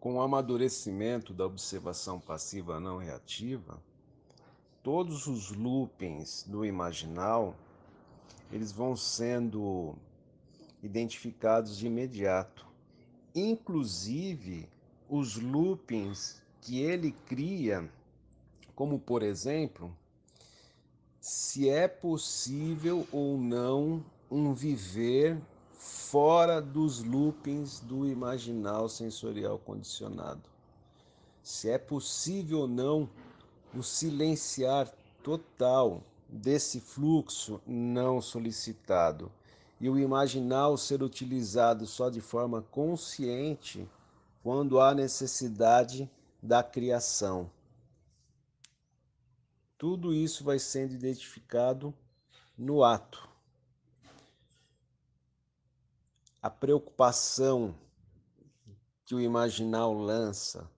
Com o amadurecimento da observação passiva não reativa, todos os loopings do imaginal, eles vão sendo identificados de imediato, inclusive os loopings que ele cria, como por exemplo, se é possível ou não um viver fora dos loopings do imaginal sensorial condicionado. Se é possível ou não o silenciar total desse fluxo não solicitado e o imaginal ser utilizado só de forma consciente quando há necessidade da criação. Tudo isso vai sendo identificado no ato. A preocupação que o imaginal lança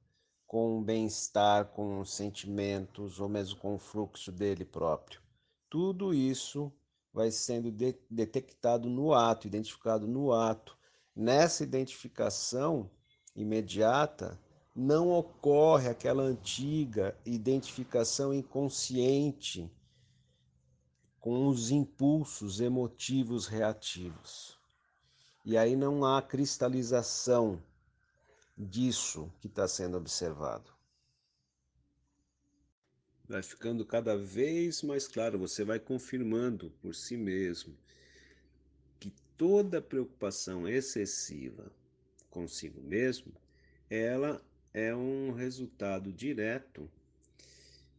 com o bem-estar, com os sentimentos ou mesmo com o fluxo dele próprio. Tudo isso vai sendo de detectado no ato, identificado no ato. Nessa identificação imediata, não ocorre aquela antiga identificação inconsciente com os impulsos emotivos reativos. E aí não há cristalização disso que está sendo observado. Vai ficando cada vez mais claro, você vai confirmando por si mesmo que toda preocupação excessiva consigo mesmo, ela é um resultado direto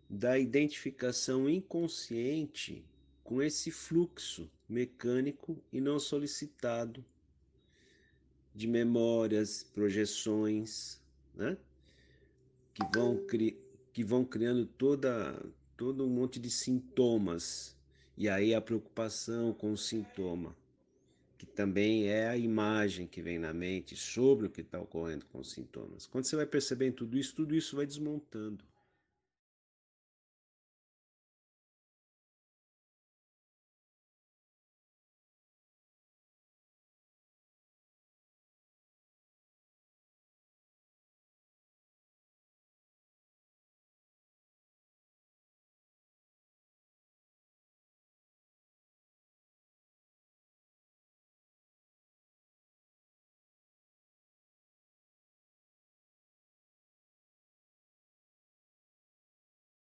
da identificação inconsciente com esse fluxo mecânico e não solicitado de memórias, projeções, né? que, vão cri... que vão criando toda, todo um monte de sintomas. E aí a preocupação com o sintoma que também é a imagem que vem na mente sobre o que está ocorrendo com os sintomas. Quando você vai percebendo tudo isso, tudo isso vai desmontando.